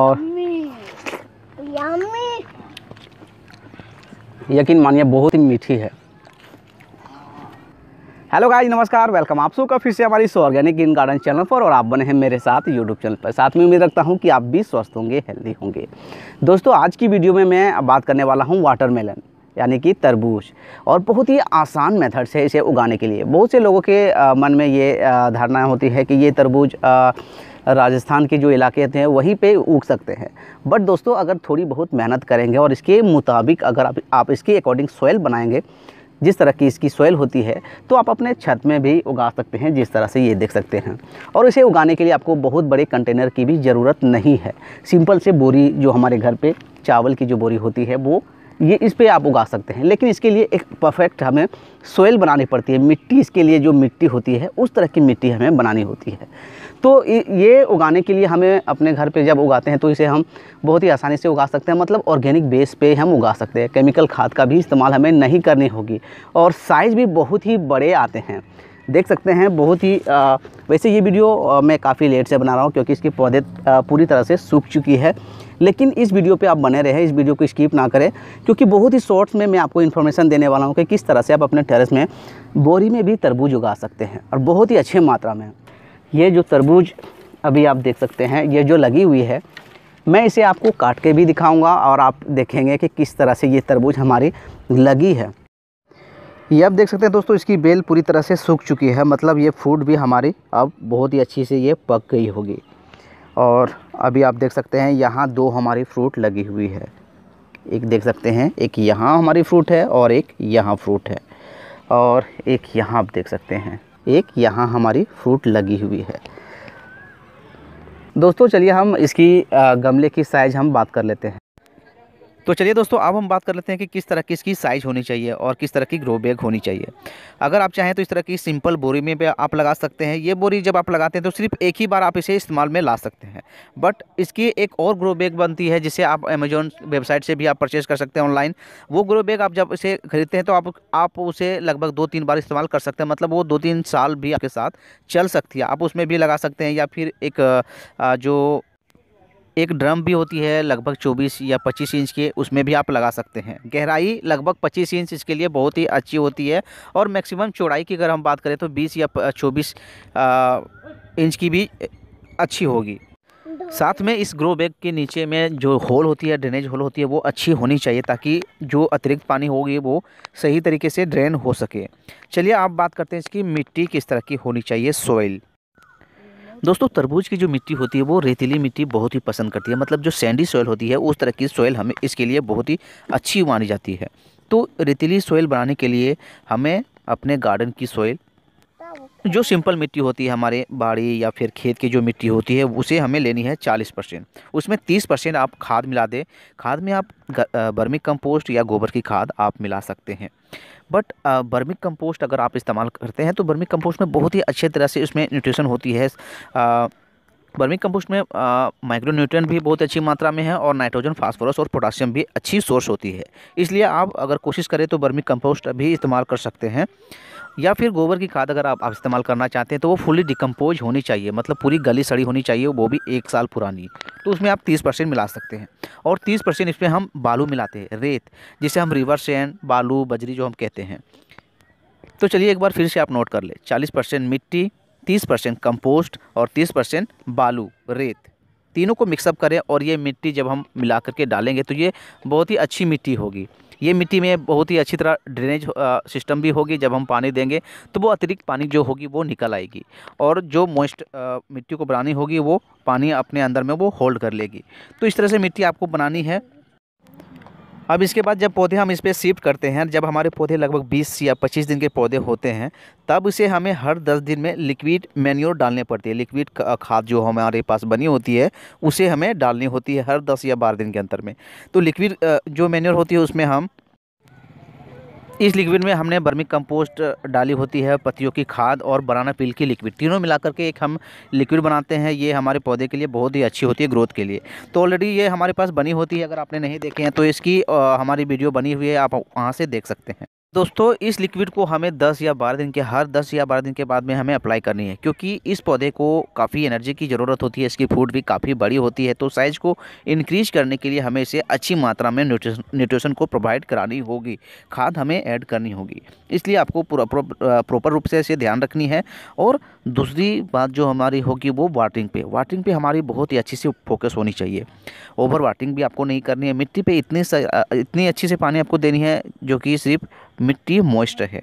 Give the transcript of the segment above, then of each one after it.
और यकीन मानिए बहुत ही मीठी है हेलो गाइज नमस्कार वेलकम आप सबका फिर से हमारी so organic green garden channel पर और आप बने हैं मेरे साथ यूट्यूब चैनल पर साथ में उम्मीद रखता हूं कि आप भी स्वस्थ होंगे हेल्दी होंगे दोस्तों आज की वीडियो में मैं बात करने वाला हूं वाटरमेलन यानी कि तरबूज और बहुत ही आसान मेथड से इसे उगाने के लिए बहुत से लोगों के मन में ये धारणा होती है कि ये तरबूज राजस्थान के जो इलाके थे वहीं पे उग सकते हैं बट दोस्तों अगर थोड़ी बहुत मेहनत करेंगे और इसके मुताबिक अगर आप, आप इसके अकॉर्डिंग सोयल बनाएंगे जिस तरह की इसकी सोयल होती है तो आप अपने छत में भी उगा सकते हैं जिस तरह से ये देख सकते हैं और इसे उगाने के लिए आपको बहुत बड़े कंटेनर की भी ज़रूरत नहीं है सिंपल से बोरी जो हमारे घर पर चावल की जो बोरी होती है वो ये इस पर आप उगा सकते हैं लेकिन इसके लिए एक परफेक्ट हमें सोयल बनानी पड़ती है मिट्टी इसके लिए जो मिट्टी होती है उस तरह की मिट्टी हमें बनानी होती है तो ये उगाने के लिए हमें अपने घर पे जब उगाते हैं तो इसे हम बहुत ही आसानी से उगा सकते हैं मतलब ऑर्गेनिक बेस पे हम उगा सकते हैं केमिकल खाद का भी इस्तेमाल हमें नहीं करनी होगी और साइज़ भी बहुत ही बड़े आते हैं देख सकते हैं बहुत ही आ, वैसे ये वीडियो आ, मैं काफ़ी लेट से बना रहा हूँ क्योंकि इसके पौधे पूरी तरह से सूख चुकी है लेकिन इस वीडियो पे आप बने रहें इस वीडियो को स्किप ना करें क्योंकि बहुत ही शॉर्ट्स में मैं आपको इन्फॉर्मेशन देने वाला हूँ कि किस तरह से आप अपने टेरेस में बोरी में भी तरबूज उगा सकते हैं और बहुत ही अच्छे मात्रा में ये जो तरबूज अभी आप देख सकते हैं ये जो लगी हुई है मैं इसे आपको काट के भी दिखाऊंगा और आप देखेंगे कि किस तरह से ये तरबूज हमारी लगी है ये आप देख सकते हैं दोस्तों इसकी बेल पूरी तरह से सूख चुकी है मतलब ये फ्रूट भी हमारी अब बहुत ही अच्छी से ये पक गई होगी और अभी आप देख सकते हैं यहाँ दो हमारी फ्रूट लगी हुई है एक देख सकते हैं एक यहाँ हमारी फ्रूट है और एक यहाँ फ्रूट है और एक यहाँ आप देख सकते हैं एक यहाँ हमारी फ्रूट लगी हुई है दोस्तों चलिए हम इसकी गमले की साइज़ हम बात कर लेते हैं तो चलिए दोस्तों अब हम बात कर लेते हैं कि किस तरह की इसकी साइज़ होनी चाहिए और किस तरह की ग्रो बैग होनी चाहिए अगर आप चाहें तो इस तरह की सिंपल बोरी में भी आप लगा सकते हैं ये बोरी जब आप लगाते हैं तो सिर्फ एक ही बार आप इसे इस्तेमाल में ला सकते हैं बट इसकी एक और ग्रो बैग बनती है जिसे आप अमेजोन वेबसाइट से भी आप परचेज़ कर सकते हैं ऑनलाइन वो ग्रो बैग आप जब इसे खरीदते हैं तो आप आप उसे लगभग दो तीन बार इस्तेमाल कर सकते हैं मतलब वो दो तीन साल भी आपके साथ चल सकती है आप उसमें भी लगा सकते हैं या फिर एक जो एक ड्रम भी होती है लगभग 24 या 25 इंच की उसमें भी आप लगा सकते हैं गहराई लगभग 25 इंच इसके लिए बहुत ही अच्छी होती है और मैक्सिमम चौड़ाई की अगर हम बात करें तो 20 या 24 इंच की भी अच्छी होगी साथ में इस ग्रो बैग के नीचे में जो होल होती है ड्रेनेज होल होती है वो अच्छी होनी चाहिए ताकि जो अतिरिक्त पानी होगी वो सही तरीके से ड्रेन हो सके चलिए आप बात करते हैं इसकी मिट्टी किस तरह की होनी चाहिए सोइल दोस्तों तरबूज की जो मिट्टी होती है वो रेतीली मिट्टी बहुत ही पसंद करती है मतलब जो सैंडी सॉयल होती है उस तरह की सॉयल हमें इसके लिए बहुत ही अच्छी मानी जाती है तो रेतीली सॉयल बनाने के लिए हमें अपने गार्डन की सॉयल जो सिंपल मिट्टी होती है हमारे बाड़ी या फिर खेत की जो मिट्टी होती है उसे हमें लेनी है 40 परसेंट उसमें 30 परसेंट आप खाद मिला दें खाद में आप बर्मिक कंपोस्ट या गोबर की खाद आप मिला सकते हैं बट बर्मिक कंपोस्ट अगर आप इस्तेमाल करते हैं तो बर्मिक कंपोस्ट में बहुत ही अच्छे तरह से उसमें न्यूट्रिशन होती है आ, वर्मिक कंपोस्ट में माइक्रो न्यूट्रिएंट भी बहुत अच्छी मात्रा में है और नाइट्रोजन फास्फोरस और पोटासियम भी अच्छी सोर्स होती है इसलिए आप अगर कोशिश करें तो बर्मी कंपोस्ट भी इस्तेमाल कर सकते हैं या फिर गोबर की खाद अगर आप, आप इस्तेमाल करना चाहते हैं तो वो फुली डिकम्पोज होनी चाहिए मतलब पूरी गली सड़ी होनी चाहिए वो भी एक साल पुरानी तो उसमें आप तीस परसेंट मिला सकते हैं और तीस परसेंट इसमें हम बालू मिलाते हैं रेत जिसे हम रिवर सैंड बालू बजरी जो हम कहते हैं तो चलिए एक बार फिर से आप नोट कर ले चालीस परसेंट मिट्टी तीस परसेंट कम्पोस्ट और तीस परसेंट बालू रेत तीनों को मिक्सअप करें और ये मिट्टी जब हम मिला करके डालेंगे तो ये बहुत ही अच्छी मिट्टी होगी ये मिट्टी में बहुत ही अच्छी तरह ड्रेनेज सिस्टम भी होगी जब हम पानी देंगे तो वो अतिरिक्त पानी जो होगी वो निकल आएगी और जो मोइस्ट मिट्टी को बनानी होगी वो पानी अपने अंदर में वो होल्ड कर लेगी तो इस तरह से मिट्टी आपको बनानी है अब इसके बाद जब पौधे हम इस पर शिफ्ट करते हैं जब हमारे पौधे लगभग 20 या 25 दिन के पौधे होते हैं तब इसे हमें हर 10 दिन में लिक्विड मैन्योर डालने पड़ती है लिक्विड खाद जो हमारे पास बनी होती है उसे हमें डालनी होती है हर 10 या 12 दिन के अंतर में तो लिक्विड जो मेन्योर होती है उसमें हम इस लिक्विड में हमने बर्मिक कंपोस्ट डाली होती है पत्तियों की खाद और बनाना पील की लिक्विड तीनों मिलाकर के एक हम लिक्विड बनाते हैं ये हमारे पौधे के लिए बहुत ही अच्छी होती है ग्रोथ के लिए तो ऑलरेडी ये हमारे पास बनी होती है अगर आपने नहीं देखे हैं तो इसकी आ, हमारी वीडियो बनी हुई है आप वहाँ से देख सकते हैं दोस्तों इस लिक्विड को हमें 10 या 12 दिन के हर 10 या 12 दिन के बाद में हमें अप्लाई करनी है क्योंकि इस पौधे को काफ़ी एनर्जी की ज़रूरत होती है इसकी फूड भी काफ़ी बड़ी होती है तो साइज़ को इंक्रीज करने के लिए हमें इसे अच्छी मात्रा में न्यूट्रिशन न्यूट्रिशन को प्रोवाइड करानी होगी खाद हमें ऐड करनी होगी इसलिए आपको प्रॉपर रूप से इसे ध्यान रखनी है और दूसरी बात जो हमारी होगी वो वाटरिंग पे वाटरिंग पे हमारी बहुत ही अच्छी से फोकस होनी चाहिए ओवर वाटरिंग भी आपको नहीं करनी है मिट्टी पर इतनी इतनी अच्छी से पानी आपको देनी है जो कि सिर्फ मिट्टी मॉइस्ट रहे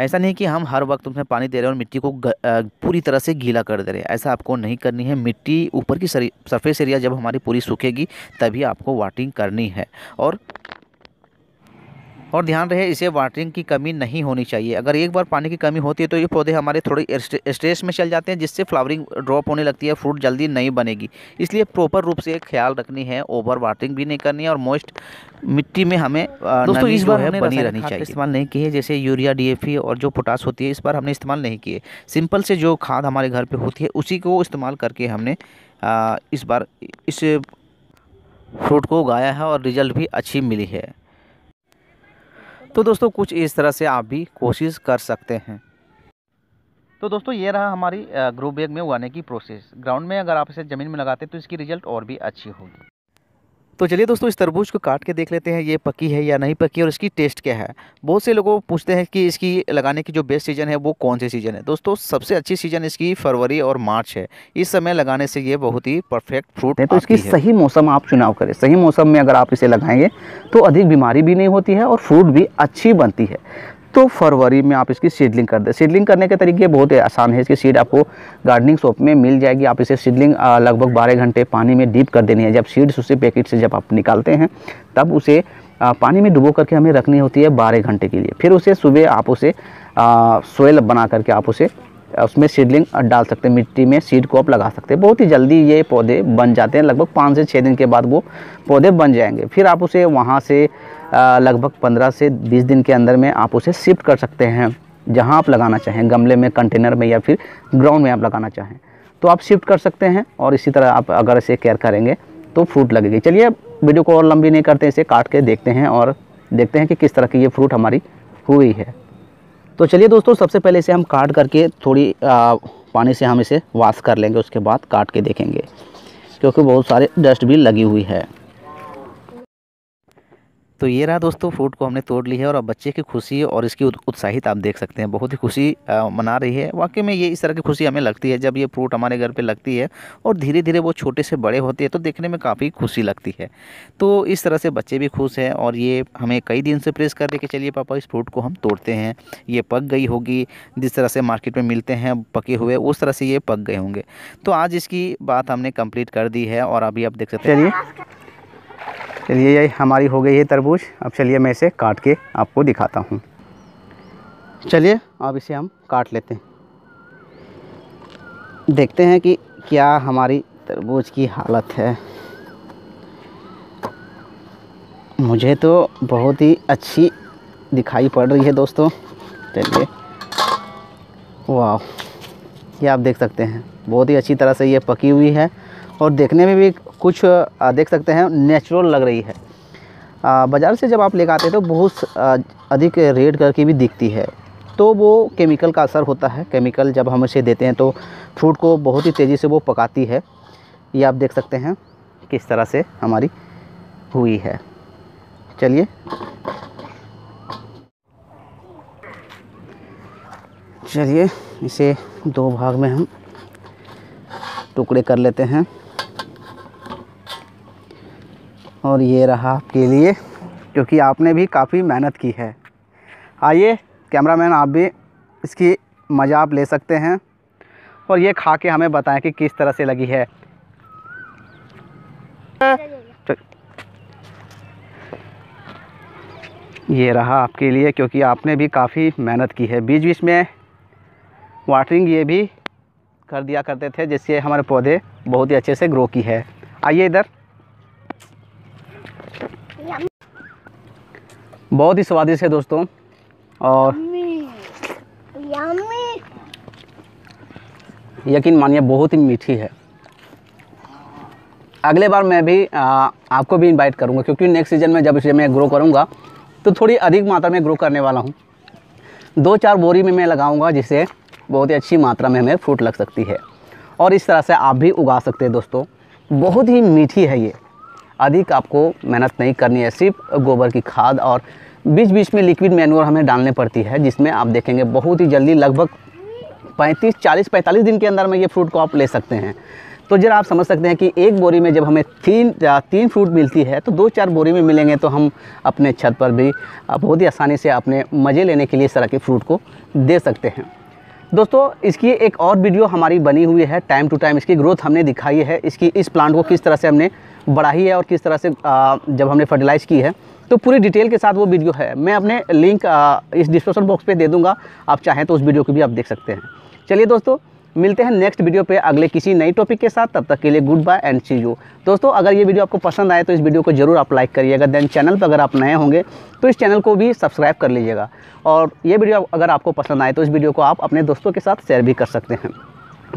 ऐसा नहीं कि हम हर वक्त उसमें पानी दे रहे हैं और मिट्टी को पूरी तरह से गीला कर दे रहे हैं ऐसा आपको नहीं करनी है मिट्टी ऊपर की सरफेस एरिया जब हमारी पूरी सूखेगी तभी आपको वाटिंग करनी है और और ध्यान रहे इसे वाटरिंग की कमी नहीं होनी चाहिए अगर एक बार पानी की कमी होती है तो ये पौधे हमारे थोड़े स्ट्रेस में चल जाते हैं जिससे फ्लावरिंग ड्रॉप होने लगती है फ्रूट जल्दी नहीं बनेगी इसलिए प्रॉपर रूप से ख्याल रखनी है ओवर वाटरिंग भी नहीं करनी है और मोस्ट मिट्टी में हमें दोस्तों इस बार हमें बनी रहनी चाहिए इस्तेमाल नहीं किए जैसे यूरिया डी और जो पोटास होती है इस बार हमने इस्तेमाल नहीं किए सिंपल से जो खाद हमारे घर पर होती है उसी को इस्तेमाल करके हमने इस बार इस फ्रूट को उगाया है और रिजल्ट भी अच्छी मिली है तो दोस्तों कुछ इस तरह से आप भी कोशिश कर सकते हैं तो दोस्तों ये रहा हमारी ग्रो बैग में उगाने की प्रोसेस ग्राउंड में अगर आप इसे ज़मीन में लगाते तो इसकी रिज़ल्ट और भी अच्छी होगी तो चलिए दोस्तों इस तरबूज को काट के देख लेते हैं ये पकी है या नहीं पकी और इसकी टेस्ट क्या है बहुत से लोगों पूछते हैं कि इसकी लगाने की जो बेस्ट सीज़न है वो कौन सी सीज़न है दोस्तों सबसे अच्छी सीज़न इसकी फरवरी और मार्च है इस समय लगाने से ये बहुत ही परफेक्ट फ्रूट है तो इसकी है। सही मौसम आप चुनाव करें सही मौसम में अगर आप इसे लगाएंगे तो अधिक बीमारी भी नहीं होती है और फ्रूट भी अच्छी बनती है तो फरवरी में आप इसकी सीडलिंग कर दें सीडलिंग करने के तरीके बहुत आसान है इसकी सीड आपको गार्डनिंग शॉप में मिल जाएगी आप इसे सीडलिंग लगभग बारह घंटे पानी में डीप कर देनी है जब सीड्स उसे पैकेट से जब आप निकालते हैं तब उसे पानी में डुबो करके हमें रखनी होती है बारह घंटे के लिए फिर उसे सुबह आप उसे सोयल बना करके आप उसे उसमें सीडलिंग डाल सकते हैं मिट्टी में सीड को आप लगा सकते हैं बहुत ही जल्दी ये पौधे बन जाते हैं लगभग पाँच से छः दिन के बाद वो पौधे बन जाएंगे फिर आप उसे वहाँ से लगभग 15 से 20 दिन के अंदर में आप उसे शिफ्ट कर सकते हैं जहां आप लगाना चाहें गमले में कंटेनर में या फिर ग्राउंड में आप लगाना चाहें तो आप शिफ्ट कर सकते हैं और इसी तरह आप अगर इसे केयर करेंगे तो फ्रूट लगेगी चलिए वीडियो को और लंबी नहीं करते इसे काट के देखते हैं और देखते हैं कि किस तरह की ये फ्रूट हमारी हुई है तो चलिए दोस्तों सबसे पहले इसे हम काट करके थोड़ी आ, पानी से हम इसे वाश कर लेंगे उसके बाद काट के देखेंगे क्योंकि बहुत सारे डस्ट भी लगी हुई है तो ये रहा दोस्तों फ्रूट को हमने तोड़ ली है और अब बच्चे की खुशी और इसकी उत्साहित आप देख सकते हैं बहुत ही खुशी मना रही है वाकई में ये इस तरह की खुशी हमें लगती है जब ये फ्रूट हमारे घर पे लगती है और धीरे धीरे वो छोटे से बड़े होते हैं तो देखने में काफ़ी खुशी लगती है तो इस तरह से बच्चे भी खुश हैं और ये हमें कई दिन से प्रेस कर रहे कि चलिए पापा इस फ्रूट को हम तोड़ते हैं ये पक गई होगी जिस तरह से मार्केट में मिलते हैं पके हुए उस तरह से ये पक गए होंगे तो आज इसकी बात हमने कम्प्लीट कर दी है और अभी आप देख सकते हैं चलिए ये हमारी हो गई है तरबूज अब चलिए मैं इसे काट के आपको दिखाता हूँ चलिए अब इसे हम काट लेते हैं देखते हैं कि क्या हमारी तरबूज की हालत है मुझे तो बहुत ही अच्छी दिखाई पड़ रही है दोस्तों चलिए वाह ये आप देख सकते हैं बहुत ही अच्छी तरह से ये पकी हुई है और देखने में भी कुछ देख सकते हैं नेचुरल लग रही है बाज़ार से जब आप लेकर आते हैं तो बहुत अधिक रेड कलर की भी दिखती है तो वो केमिकल का असर होता है केमिकल जब हम इसे देते हैं तो फ्रूट को बहुत ही तेज़ी से वो पकाती है ये आप देख सकते हैं किस तरह से हमारी हुई है चलिए चलिए इसे दो भाग में हम टुकड़े कर लेते हैं और ये रहा आपके लिए क्योंकि आपने भी काफ़ी मेहनत की है आइए कैमरामैन आप भी इसकी मज़ा आप ले सकते हैं और ये खा के हमें बताएं कि किस तरह से लगी है ये रहा आपके लिए क्योंकि आपने भी काफ़ी मेहनत की है बीच बीच में वाटरिंग ये भी कर दिया करते थे जिससे हमारे पौधे बहुत ही अच्छे से ग्रो की है आइए इधर बहुत ही स्वादिष्ट है दोस्तों और यकीन मानिए बहुत ही मीठी है अगले बार मैं भी आ, आपको भी इनवाइट करूँगा क्योंकि नेक्स्ट सीज़न में जब इसे मैं ग्रो करूँगा तो थोड़ी अधिक मात्रा में ग्रो करने वाला हूँ दो चार बोरी में मैं लगाऊँगा जिससे बहुत ही अच्छी मात्रा में हमें फ्रूट लग सकती है और इस तरह से आप भी उगा सकते हैं दोस्तों बहुत ही मीठी है ये अधिक आपको मेहनत नहीं करनी है सिर्फ गोबर की खाद और बीच बीच में लिक्विड मैनूर हमें डालने पड़ती है जिसमें आप देखेंगे बहुत ही जल्दी लगभग पैंतीस चालीस पैंतालीस दिन के अंदर में ये फ्रूट को आप ले सकते हैं तो जरा आप समझ सकते हैं कि एक बोरी में जब हमें तीन तीन फ्रूट मिलती है तो दो चार बोरी में मिलेंगे तो हम अपने छत पर भी बहुत ही आसानी से अपने मज़े लेने के लिए इस तरह के फ्रूट को दे सकते हैं दोस्तों इसकी एक और वीडियो हमारी बनी हुई है टाइम टू टाइम इसकी ग्रोथ हमने दिखाई है इसकी इस प्लांट को किस तरह से हमने बढ़ाई है और किस तरह से जब हमने फर्टिलाइज़ की है तो पूरी डिटेल के साथ वो वीडियो है मैं अपने लिंक इस डिस्क्रिप्शन बॉक्स पे दे दूंगा आप चाहें तो उस वीडियो को भी आप देख सकते हैं चलिए दोस्तों मिलते हैं नेक्स्ट वीडियो पे अगले किसी नई टॉपिक के साथ तब तक के लिए goodbye and see you दोस्तों अगर ये वीडियो आपको पसंद आए तो इस वीडियो को जरूर आप लाइक करिएगा देन चैनल पर अगर आप नए होंगे तो इस चैनल को भी सब्सक्राइब कर लीजिएगा और ये वीडियो अगर आपको पसंद आए तो इस वीडियो को आप अपने दोस्तों के साथ शेयर भी कर सकते हैं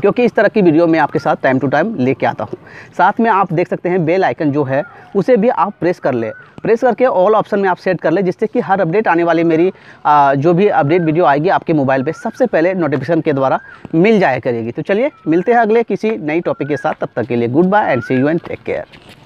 क्योंकि इस तरह की वीडियो मैं आपके साथ टाइम टू टाइम लेके आता हूँ साथ में आप देख सकते हैं बेल आइकन जो है उसे भी आप प्रेस कर ले प्रेस करके ऑल ऑप्शन में आप सेट कर ले जिससे कि हर अपडेट आने वाली मेरी आ, जो भी अपडेट वीडियो आएगी आपके मोबाइल पे सबसे पहले नोटिफिकेशन के द्वारा मिल जाया करेगी तो चलिए मिलते हैं अगले किसी नई टॉपिक के साथ तब तक के लिए goodbye and see you and take care